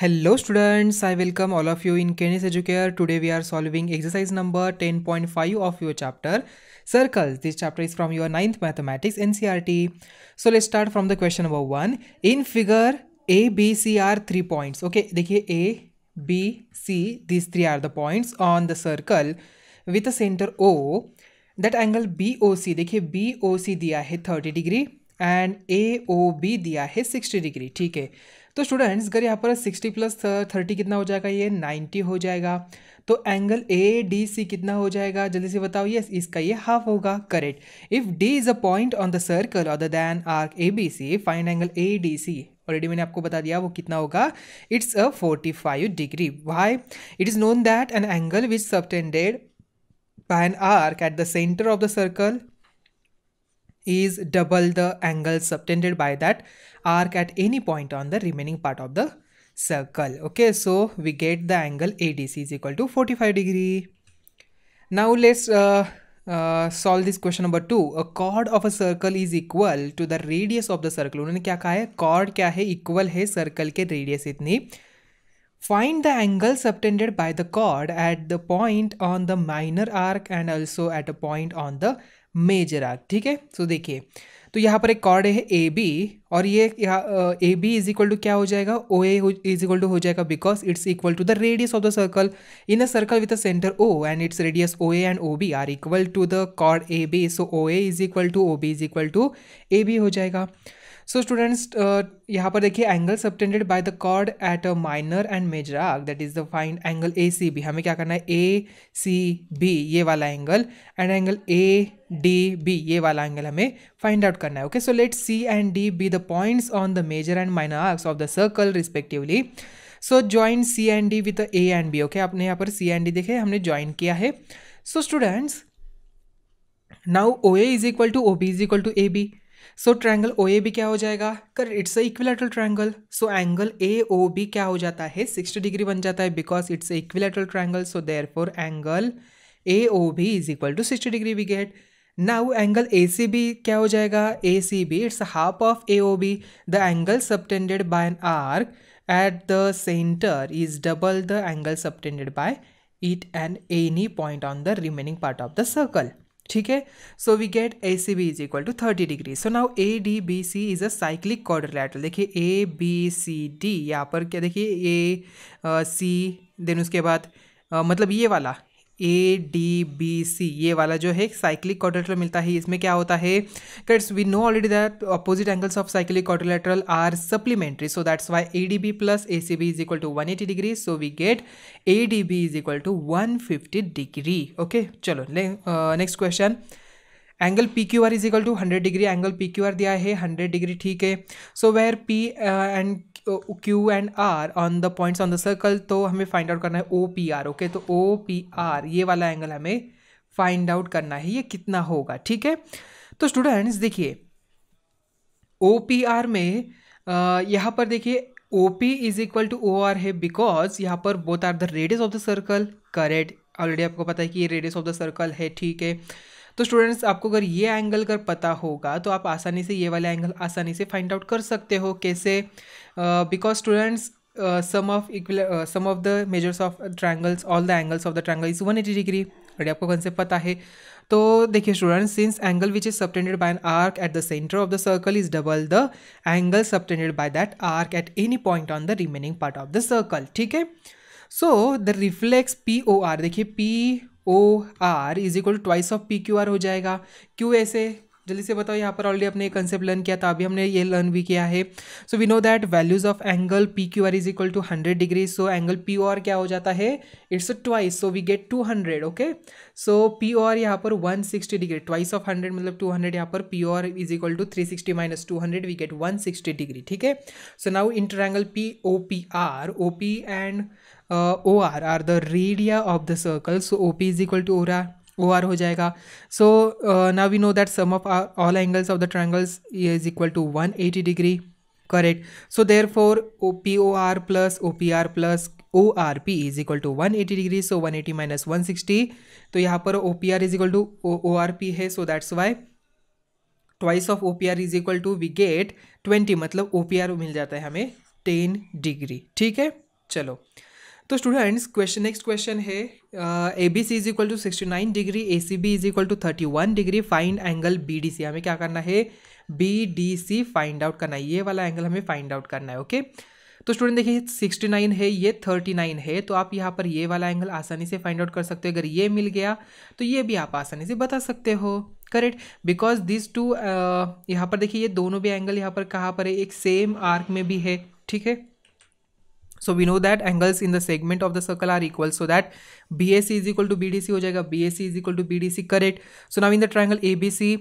Hello students I welcome all of you in Kenis Educare today we are solving exercise number ten point five of your chapter circle this chapter is from your ninth mathematics NCERT so let's start from the question number one in figure A B C are three points okay देखिए A B C this three are the points on the circle with a centre O that angle B O C देखिए B O C दिया है thirty degree and A O B दिया है sixty degree ठीक है तो students अगर यहाँ पर सिक्सटी प्लस थर्टी कितना हो जाएगा ये नाइन्टी हो जाएगा तो एंगल ए डी सी कितना हो जाएगा जल्दी से बताओ ये इसका ये हाफ होगा correct if D is a point on the circle other than arc A B C find angle A D C already मैंने आपको बता दिया वो कितना होगा it's a forty five degree why it is known that an angle which subtended by an arc at the centre of the circle is double the angle subtended by that arc at any point on the remaining part of the circle. Okay, so we get the angle ADC is equal to 45 degree. Now let's uh, uh, solve this question number two. A chord of a circle is equal to the radius of the circle. What is the chord kya hai? equal to circle ke radius? Itni. Find the angle subtended by the chord at the point on the minor arc and also at a point on the major arc ठीक है सो देखिए तो यहाँ पर एक cord है A B और ये यहाँ A B is equal to क्या हो जाएगा O A is equal to हो जाएगा because it's equal to the radius of the circle in a circle with a centre O and its radius O A and O B are equal to the chord A B so O A is equal to O B is equal to A B हो जाएगा so students uh, यहाँ पर देखिए angle subtended by the chord at a minor and major arc that is the find angle A C B हमें क्या करना है A C B ये वाला angle and angle A D B ये वाला एंगल हमें फाइंड आउट करना है okay so let C and D be the points on the major and minor arcs of the circle respectively so join C and D with A and B okay आपने यहाँ पर सी and D देखे हमने join किया है so students now O A is equal to O B is equal to A B so triangle O A भी क्या हो जाएगा कर it's a equilateral triangle so angle A O B क्या हो जाता है सिक्सटी डिग्री बन जाता है because it's a equilateral triangle so therefore angle A O B is equal to sixty degree we get now angle A C B क्या हो जाएगा A C B it's half of A O B the angle subtended by an arc at the centre is double the angle subtended by it and any point on the remaining part of the circle ठीक है so we get A C B is equal to thirty degree so now A D B C is a cyclic quadrilateral देखिए A B C D यहाँ पर क्या देखिए ए सी then उसके बाद uh, मतलब ये वाला ए डी बी सी ये वाला जो है साइक्लिक क्वाड्रिलेटरल मिलता है इसमें क्या होता है कट्स we know already that opposite angles of cyclic quadrilateral are supplementary so that's why A D B plus A C B is equal to one eighty degree so we get A D B is equal to one fifty degree okay चलो next question angle P Q R is equal to hundred degree angle P Q R दिया है hundred degree ठीक है so where P and तो Q and R on the points on the circle तो हमें find out करना है ओ P are okay तो ओ पी आर ये वाला एंगल हमें फाइंड आउट करना है ये कितना होगा ठीक है तो स्टूडेंट्स देखिए ओ पी आर में यहाँ पर देखिए O P is equal to O R है बिकॉज यहाँ पर both are the radius of the circle correct already आपको पता है कि ये रेडियस ऑफ द सर्कल है ठीक है तो स्टूडेंट्स आपको अगर ये एंगल अगर पता होगा तो आप आसानी से ये वाला एंगल आसानी से फाइंड आउट कर सकते हो कैसे because students sum of equal sum of the measures of triangles all the angles of the triangle is 180 degree already आपको कंसेप्ट पता है तो देखिए students since angle which is subtended by an arc at the centre of the circle is double the angle subtended by that arc at any point on the remaining part of the circle ठीक है so the reflex P O R देखिए P O R is equal twice of P Q R हो जाएगा क्यों ऐसे जल्दी से बताओ यहाँ पर ऑलरेडी अपने कंसेप्ट लर्न किया था अभी हमने ये लर्न भी किया है so we know that values of angle P Q R is equal to hundred degree so angle P O R क्या हो जाता है it's twice so we get two hundred okay so P O R यहाँ पर one sixty degree twice of hundred मतलब two hundred यहाँ पर P O R is equal to three sixty minus two hundred we get one sixty degree ठीक है so now inter angle P O P R O P and O R are the radii of the circle so O P is equal to OR O R हो जाएगा so now we know that sum of all angles of the triangles is equal to one eighty degree correct so therefore O P O R plus O P R plus O R P is equal to one eighty degree so one eighty minus one sixty तो यहाँ पर O P R is equal to O R P है so that's why twice of O P R is equal to we get twenty मतलब O P are मिल जाता है हमें ten degree ठीक है चलो तो स्टूडेंट्स क्वेश्चन नेक्स्ट क्वेश्चन है A B C is equal to sixty nine degree A C B is equal to thirty one degree find angle B D C हमें क्या करना है B D C find out करना है ये वाला एंगल हमें फाइंड आउट करना है ओके तो स्टूडेंट देखिए सिक्सटी नाइन है ये थर्टी नाइन है तो आप यहाँ पर ये वाला एंगल आसानी से फाइंड आउट कर सकते हो अगर ये मिल गया तो ये भी आप आसानी से बता सकते हो करेक्ट बिकॉज दिस टू यहाँ पर देखिए ये दोनों भी एंगल यहाँ पर कहाँ पर है एक सेम आर्क में भी है ठीक है so we know that angles in the segment of the circle are equal so that B S C is equal to B D C हो जाएगा B S C is equal to B D C correct so now in the triangle A B C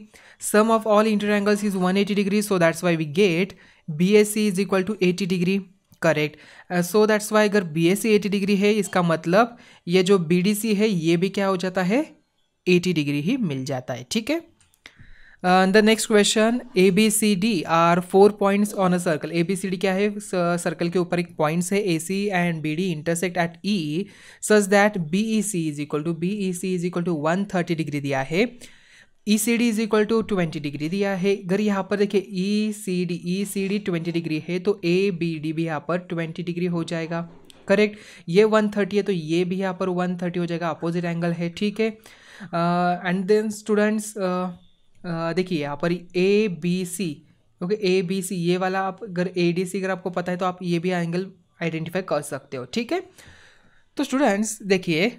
sum of all inter angles is one eighty degree so that's why we get B S C is equal to eighty degree correct so that's why अगर B S C eighty degree है इसका मतलब ये जो B D सी है ये भी क्या हो जाता है एटी डिग्री ही मिल जाता है ठीक है the next question A B C D are four points on a circle A B C D क्या है सर्कल के ऊपर एक पॉइंट्स है A C and B D intersect at E such that B E C is equal to B E C is equal to one thirty degree दिया है E C D is equal to twenty degree दिया है अगर यहाँ पर देखिए ई C D E C D twenty degree है तो ए बी डी भी यहाँ पर ट्वेंटी डिग्री हो जाएगा करेक्ट ये वन थर्टी है तो ये भी यहाँ पर वन थर्टी हो जाएगा अपोजिट एंगल है ठीक है एंड देन स्टूडेंट्स देखिए यहाँ पर A B C okay A B C ये वाला आप अगर ए डी सी अगर आपको पता है तो आप ये भी एंगल आइडेंटिफाई कर सकते हो ठीक है तो स्टूडेंट्स देखिए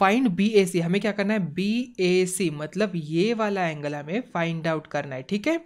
फाइंड बी ए सी हमें क्या करना है बी ए सी मतलब ये वाला एंगल हमें फाइंड आउट करना है ठीक है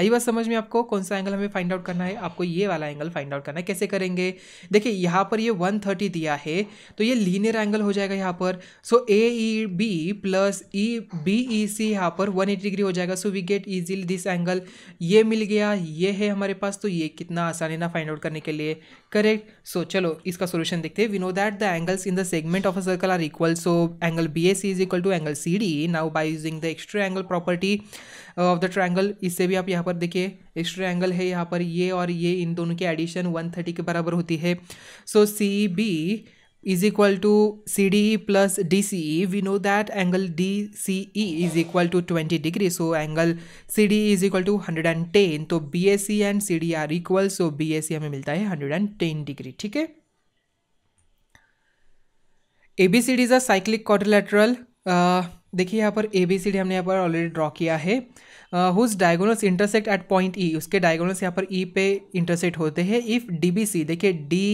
आई बात समझ में आपको कौन सा एंगल हमें फाइंड आउट करना है आपको ये वाला एंगल फाइंड आउट करना है कैसे करेंगे देखिए यहाँ पर ये 130 दिया है तो ये लीनियर एंगल हो जाएगा यहाँ पर so A E B plus E B E C यहाँ पर 180 डिग्री हो जाएगा so we get easily this angle ये मिल गया ये है हमारे पास तो ये कितना आसान है ना फाइंड आउट करने के लिए करेक्ट सो चलो इसका सोल्यूशन देखते हैं we know that the angles in the segment of a circle are equal so angle B S C is equal to angle C D now by using the extra angle property of the triangle इससे भी आप यहाँ पर देखिए इस triangle है यहाँ पर ये और ये इन दोनों की एडिशन 130 के बराबर होती है so C B is equal to C D plus D C E we know that angle D C E is equal to twenty degree so angle C D is equal to hundred and ten तो B S C and C D are equal so B S C हमें मिलता है hundred and ten degree ठीक है A B C D is a cyclic quadrilateral देखिए यहाँ पर A B C D हमने यहाँ पर ऑलरेडी ड्रॉ किया है whose diagonals intersect at point E उसके डायगोनल्स यहाँ पर ई e पे इंटरसेक्ट होते हैं इफ़ डी बी सी देखिए डी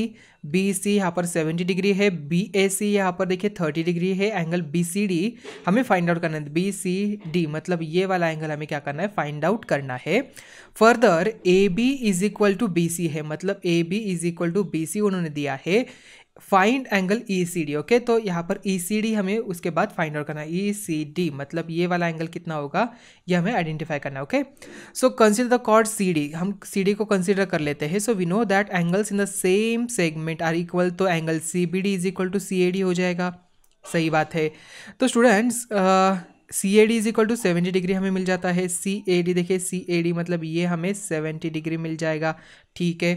बी सी यहाँ पर सेवेंटी डिग्री है बी ए सी यहाँ पर देखिए थर्टी डिग्री है एंगल बी सी डी हमें फाइंड आउट करना है बी सी डी मतलब ये वाला एंगल हमें क्या करना है फाइंड आउट करना है further A B is equal to B C है मतलब A B is equal to B C उन्होंने दिया है find angle E C D okay तो यहाँ पर ई सी डी हमें उसके बाद फाइंड आउट करना है ई सी डी मतलब ये वाला एंगल कितना होगा ये हमें आइडेंटिफाई करना है okay so consider the chord C D हम सी डी को कंसिडर कर लेते हैं so we know that angles in the same segment are equal तो angle C B D is equal to C A D हो जाएगा सही बात है तो students C A D is equal to seventy degree हमें मिल जाता है सी ए डी देखिए सी ए डी मतलब ये हमें सेवेंटी डिग्री मिल जाएगा ठीक है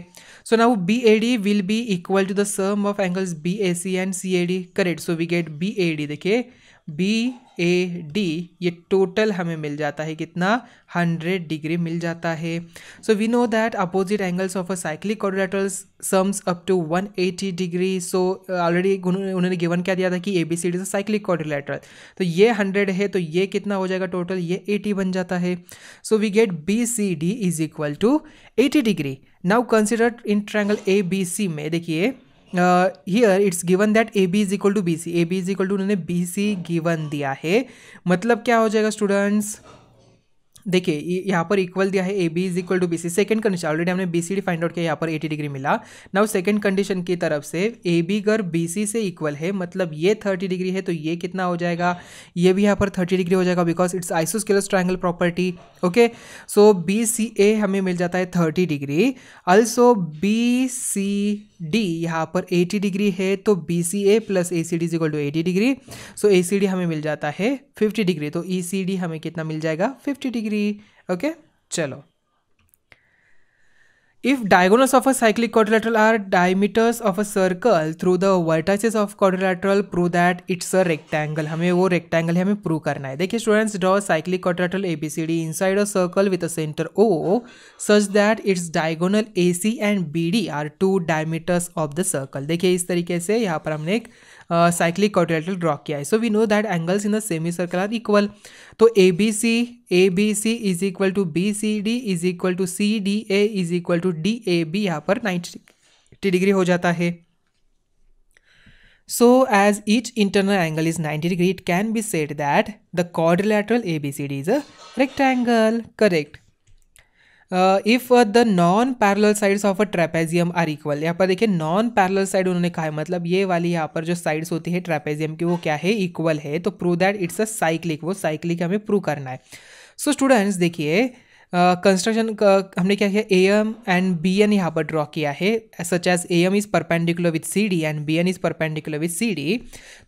so now B A D will be equal to the sum of angles B A C and C A D correct so we get B A D देखिए B A D ये total हमें मिल जाता है कितना 100 degree मिल जाता है so we know that opposite angles of a cyclic quadrilateral sums up to 180 degree so already उन्होंने गिवन क्या दिया था कि ए बी सी डी से साइक्लिक कॉर्डिलेटर तो ये 100 है तो ये कितना हो जाएगा टोटल ये 80 बन जाता है so we get B C D is equal to eighty degree now consider in triangle A B C में देखिए here it's given that A B is equal to B C A B is equal to उन्होंने B C given दिया है मतलब क्या हो जाएगा students देखिए यहाँ पर इक्वल दिया है A B is equal to B C second condition already हमने B C D find out किया यहाँ पर एटी डिग्री मिला नाउ सेकेंड कंडीशन की तरफ से ए बी अगर बी सी से इक्वल है मतलब ये थर्टी डिग्री है तो ये कितना हो जाएगा ये भी यहाँ पर थर्टी डिग्री हो जाएगा because it's isosceles triangle property okay so B C A हमें मिल जाता है thirty degree also B C D यहाँ पर एटी डिग्री है तो B C A plus A C D is equal to eighty degree so A C D हमें मिल जाता है फिफ्टी डिग्री तो ई सी डी हमें कितना मिल जाएगा फिफ्टी डिग्री डिग्री ओके चलो if diagonals of a cyclic quadrilateral are diameters of a circle through the vertices of quadrilateral prove that it's a rectangle हमें वो रेक्टेंगल हमें प्रूव करना है देखिए students draw cyclic quadrilateral A B C D inside a circle with a centre O such that its diagonal A C and B D are two diameters of the circle देखिए इस तरीके से यहाँ पर हमने एक साइक्लिक क्वाड्रिलेटरल ड्रॉ किया है so we know that angles in the semi circle are equal तो A B C A B C is equal to B C D is equal to C D A is equal to D A B यहाँ पर ninety degree हो जाता है so as So as each internal angle is 90 degree, it can be said A B C D is a angle correct if the non parallel sides of a trapezium are equal यहाँ पर देखिए non parallel side उन्होंने कहा है मतलब ये वाली यहाँ पर जो साइड्स होती है ट्रेपेजियम की वो क्या है इक्वल है तो prove that it's a cyclic वो साइक्लिक हमें प्रूव करना है सो स्टूडेंट्स देखिए कंस्ट्रक्शन हमने क्या किया A M and B N यहाँ पर ड्रॉ किया है such as A M is perpendicular with C D and B N is perpendicular with C D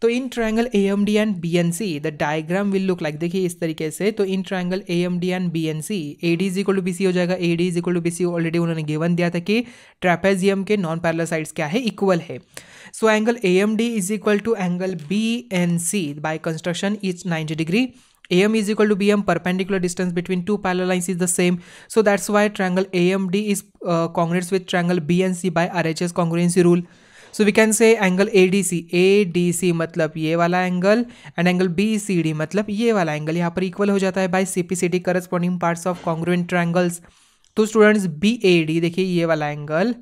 तो in triangle A M D and B N C the diagram will look like देखिए इस तरीके से तो in triangle A M D and B N C A D is equal to B C हो जाएगा A D is equal to B C already उन्होंने given दिया था कि ट्रेपेजियम के नॉन पैरल साइड्स क्या है इक्वल है so angle A M D is equal to angle B N C by construction is ninety degree AM is equal to BM, perpendicular distance between two parallel lines is the same. So that's why triangle AMD is uh, congruent with triangle BNC by RHS congruency rule. so we can say angle ADC ADC C A D C मतलब ये वाला angle and angle B C D मतलब ये वाला angle यहाँ पर equal हो जाता है by C P C D corresponding parts of congruent triangles तो स्टूडेंट्स बी ए डी देखिए ये वाला एंगल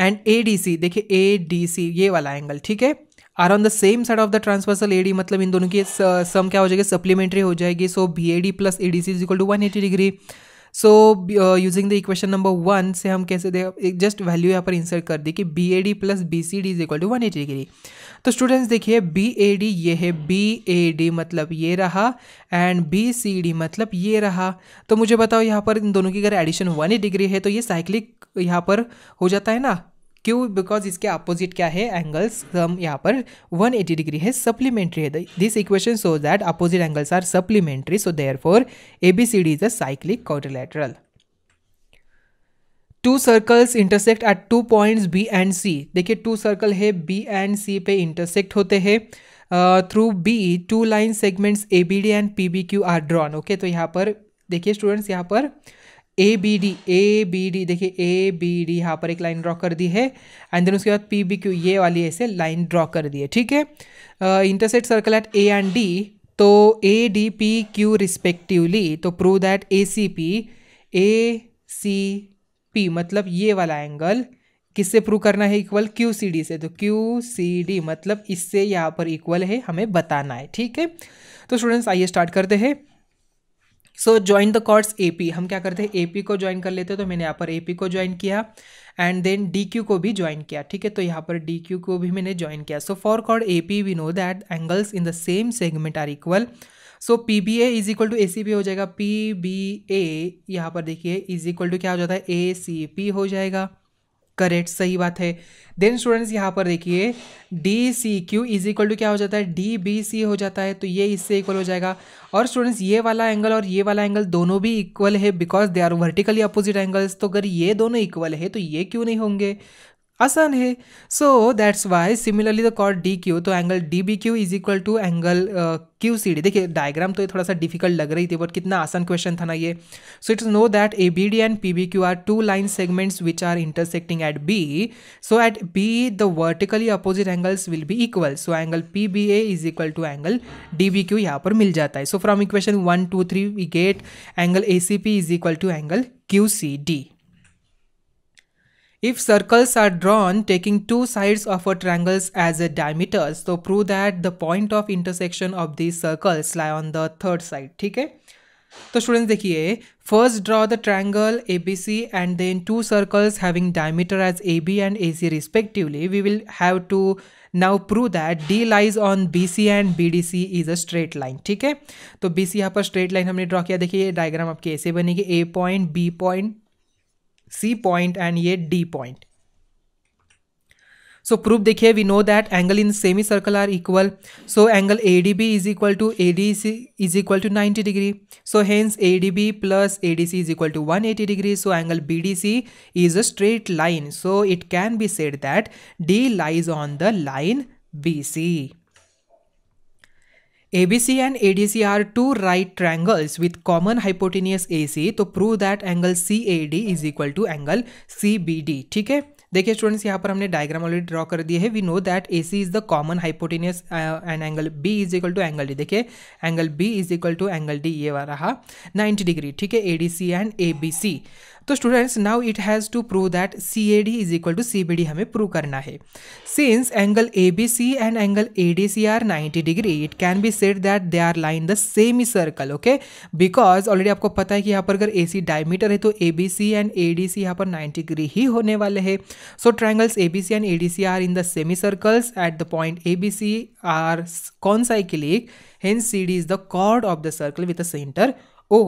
एंड ए देखिए ए ये वाला एंगल ठीक है are on the same side of the transversal AD मतलब इन दोनों की सम uh, क्या हो जाएगी सप्लीमेंट्री हो जाएगी so B A D plus A D C is equal to one eighty degree so using the equation number one से हम कैसे दे जस्ट वैल्यू यहाँ पर इंसर्ट कर दी कि B A D plus B C D is equal to one eighty degree तो students देखिए बी ए डी ये है बी ए डी मतलब ये रहा एंड बी सी डी मतलब ये रहा तो मुझे बताओ यहाँ पर इन दोनों की अगर एडिशन वन एटी डिग्री है तो ये साइक्लिक यहाँ पर हो जाता है ना क्यों बिकॉज इसके अपोजिट क्या है एंगल्स सम यहाँ पर 180 डिग्री है सप्लीमेंट्री है this equation so that opposite angles are supplementary so therefore A B C D is a cyclic quadrilateral two circles intersect at two points B and C देखिए two circle है B and C पे intersect होते हैं through B two line segments A B D and P B Q are drawn okay तो यहाँ पर देखिए students यहाँ पर uh, A B D A B D देखिए ए बी डी यहाँ पर एक लाइन ड्रॉ कर दी है एंड देन उसके बाद पी बी क्यू ये वाली ऐसे लाइन ड्रॉ कर दी है ठीक है intersect circle at A and D तो A D P Q respectively तो prove that A C P A C P मतलब ये वाला एंगल किससे प्रूव करना है इक्वल क्यू सी डी से तो क्यू सी डी मतलब इससे यहाँ पर इक्वल है हमें बताना है ठीक है तो स्टूडेंट्स आइए स्टार्ट करते हैं so join the chords A P हम क्या करते हैं ए पी को ज्वाइन कर लेते हैं तो मैंने यहाँ पर ए पी को ज्वाइन किया एंड देन डी क्यू को भी ज्वाइन किया ठीक है तो यहाँ पर डी क्यू को भी मैंने ज्वाइन किया so for chord A P we know that angles in the same segment are equal so P B A is equal to A C B हो जाएगा पी बी ए यहाँ पर देखिए इज इक्वल टू क्या हो जाता है ए सी पी हो जाएगा करेक्ट सही बात है देन स्टूडेंट्स यहाँ पर देखिए D C Q is equal to क्या हो जाता है डी बी सी हो जाता है तो ये इससे इक्वल हो जाएगा और स्टूडेंट्स ये वाला एंगल और ये वाला एंगल दोनों भी इक्वल है because they are vertically opposite angles तो अगर ये दोनों इक्वल है तो ये क्यों नहीं होंगे आसान है so that's why similarly the कॉट डी क्यू तो angle D B Q is equal to angle Q C D देखिए डायग्राम तो ये थोड़ा सा डिफिकल्ट लग रही थी बट कितना आसान क्वेश्चन था ना ये so it's know that A B D and P B Q are two line segments which are intersecting at B so at B the vertically opposite angles will be equal so angle P B A is equal to angle D B Q यहाँ पर मिल जाता है so from equation one two three we get angle A C P is equal to angle Q C D If circles are drawn taking two sides of a triangle as a diameter, so prove that the point of intersection of these circles lie on the third side. Okay? So students, see. First, draw the triangle ABC and then two circles having diameter as AB and AC respectively. We will have to now prove that D lies on BC and BDC is a straight line. Okay? So BC, here, straight line. We have drawn. See, diagram. You A point, B point. C point and ye D point. So proof देखिए we know that angle in semicircle are equal. So angle ADB is equal to ADC is equal to 90 degree. So hence ADB plus ADC is equal to 180 degree. So angle BDC is a straight line. So it can be said that D lies on the line BC. ABC and ADC are two right triangles with common hypotenuse AC तो prove that angle CAD is equal to angle CBD ठीक है देखिए students यहाँ पर हमने diagram already draw कर दिए है we know that A C is the common hypotenuse and angle B is equal to angle D देखिए angle B is equal to angle D ये रहा 90 डिग्री ठीक है A D C and A B C तो students now it has to prove that C A D is equal to C B D हमें prove करना है since angle A B C and angle A D C are ninety degree it can be said that they are line the same circle okay because already आपको पता है कि यहाँ पर अगर ए सी डायमीटर है तो A B C and A D C यहाँ पर नाइन्टी डिग्री ही होने वाले हैं so triangles A B C and A D C are in the semi circles at the point A B C are concyclic C D is the chord of the circle with the centre O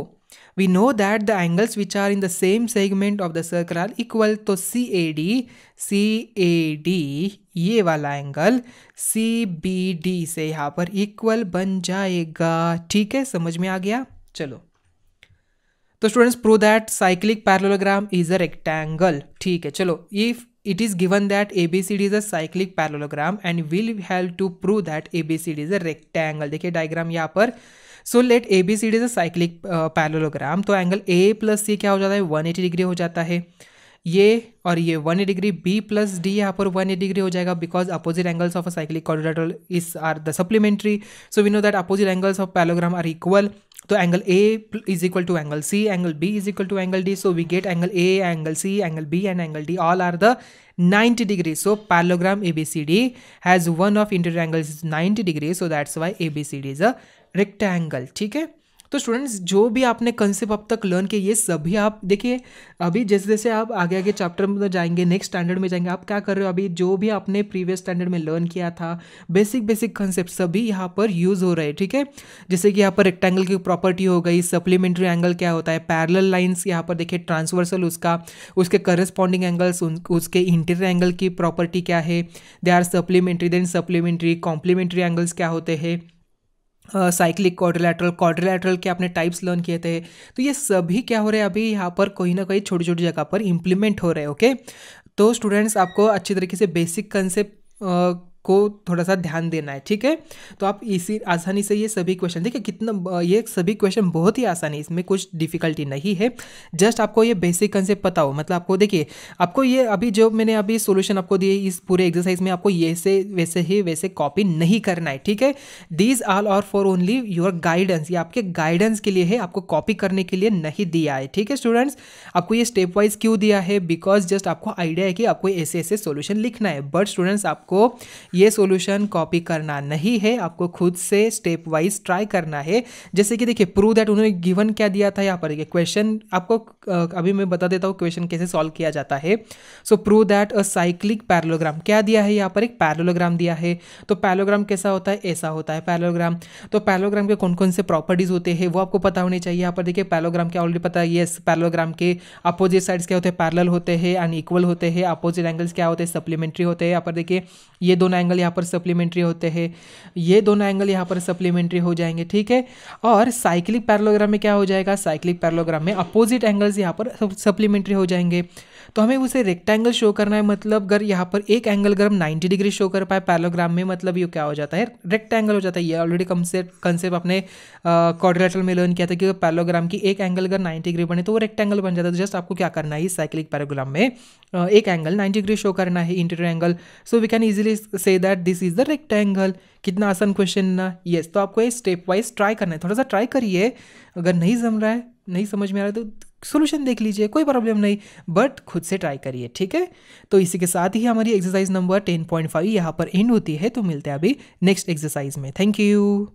we know that the angles which are in the same segment of the circle are equal to CAD CAD ये वाला angle C B D से यहाँ पर equal बन जाएगा ठीक है समझ में आ गया चलो तो students prove that cyclic parallelogram is a rectangle ठीक है चलो if it is given that A B C D is a cyclic parallelogram and will have to prove that A B C D is a rectangle देखिए diagram यहाँ पर so let A B C D is a cyclic parallelogram तो angle A plus C क्या हो जाता है one eighty degree हो जाता है ये और ये one degree B plus D यहाँ पर वन डिग्री हो जाएगा because opposite angles of a cyclic quadrilateral is are the supplementary so we know that opposite angles of parallelogram are equal तो angle A is equal to angle C angle B is equal to angle D so we get angle A angle C angle B and angle D all are the 90 degree so parallelogram abcd has one of interior degree so 90 why A B C D is a rectangle ठीक है तो students जो भी आपने concept अब तक learn किए ये सभी आप देखिए अभी जैसे जैसे आप आगे आगे चैप्टर में जाएंगे नेक्स्ट स्टैंडर्ड में जाएंगे आप क्या कर रहे हो अभी जो भी आपने प्रीवियस स्टैंडर्ड में लर्न किया था बेसिक बेसिक कंसेप्ट सभी यहाँ पर यूज़ हो रहे हैं ठीक है जैसे कि यहाँ पर रेक्टेंगल की प्रॉपर्टी हो गई सप्लीमेंट्री एंगल क्या होता है पैरल लाइन्स यहाँ पर देखिए ट्रांसवर्सल उसका उसके करस्पॉन्डिंग एंगल्स उसके इंटीरियर एंगल की प्रॉपर्टी क्या है they are supplementary then supplementary complementary angles क्या होते हैं साइक्लिक क्वाड्रिलेटरल क्वाड्रिलेटरल के आपने टाइप्स लर्न किए थे तो ये सभी क्या हो रहे हैं अभी यहाँ पर कहीं ना कहीं छोटी छोटी जगह पर इम्प्लीमेंट हो रहे हैं ओके तो स्टूडेंट्स आपको अच्छी तरीके से बेसिक कंसेप्ट को थोड़ा सा ध्यान देना है ठीक है तो आप इसी आसानी से ये सभी क्वेश्चन देखिए कितना ये सभी क्वेश्चन बहुत ही आसानी इसमें कुछ डिफिकल्टी नहीं है जस्ट आपको ये बेसिक कंसेप्ट पता हो मतलब आपको देखिए आपको ये अभी जो मैंने अभी सोल्यूशन आपको दिए इस पूरे एक्सरसाइज में आपको ये से वैसे ही वैसे कॉपी नहीं करना है ठीक है दीज आल और फॉर ओनली योर गाइडेंस ये आपके गाइडेंस के लिए है आपको कॉपी करने के लिए नहीं दिया है ठीक है स्टूडेंट्स आपको ये स्टेप वाइज क्यों दिया है बिकॉज जस्ट आपको आइडिया है कि आपको ऐसे ऐसे सोल्यूशन लिखना है बट स्टूडेंट्स आपको ये सोल्यूशन कॉपी करना नहीं है आपको खुद से स्टेप वाइज ट्राई करना है जैसे कि देखिए प्रूव दैट उन्होंने गिवन क्या दिया था यहाँ पर देखिए क्वेश्चन आपको अभी मैं बता देता हूँ क्वेश्चन कैसे सॉल्व किया जाता है so prove that a cyclic parallelogram क्या दिया है यहाँ पर एक पैरलोग्राम दिया है तो पैरलोग्राम कैसा होता है ऐसा होता है पैरलोग्राम तो पैरलोग्राम के कौन कौन से प्रॉपर्टीज़ होते हैं वो आपको पता होने चाहिए यहाँ पर देखिए पैरलोग्राम के ऑलरेडी पता है येस पैरलोग्राम के अपोजिट साइड्स क्या होते हैं पैरल होते हैं एंड इक्वल होते हैं अपोजिट एंगल्स क्या होते हैं सप्लीमेंट्री होते हैं यहाँ पर देखिए ये दोनों एंगल यहाँ पर सप्लीमेंट्री होते हैं ये दोनों एंगल यहाँ पर सप्लीमेंट्री हो जाएंगे ठीक है और साइक्लिक पैरलोग्राम में क्या हो जाएगा साइक्लिक पैरलोग्राम में अपोजिट एंगल्स यहाँ पर सप्लीमेंट्री हो जाएंगे तो हमें उसे रेक्टेंगल शो करना है मतलब अगर यहाँ पर एक एंगल अगर हम 90 डिग्री शो कर पाए पैलोग्राम में मतलब ये क्या हो जाता है रेक्टेंगल हो जाता है ये ऑलरेडी कंसेप्ट कंसेप्ट अपने कॉर्डिलेटर में लर्न किया था कि पैलोग्राम की एक एंगल अगर नाइन्टी डिग्री बने तो वो रेक्टेंगल बन जाता है तो जस्ट आपको क्या करना है इस साइक्लिक पैरोग्राम में एक एंगल नाइन्टी डिग्री शो करना है interior angle so we can easily see that this is the rectangle कितना आसान क्वेश्चन ना येस तो आपको ये स्टेप वाइज ट्राई करना है थोड़ा सा ट्राई करिए अगर नहीं जम रहा है नहीं समझ में आ रहा है तो सोल्यूशन देख लीजिए कोई प्रॉब्लम नहीं बट खुद से ट्राई करिए ठीक है तो इसी के साथ ही हमारी exercise number ten point five यहाँ पर एंड होती है तो मिलते हैं अभी नेक्स्ट एक्सरसाइज में थैंक यू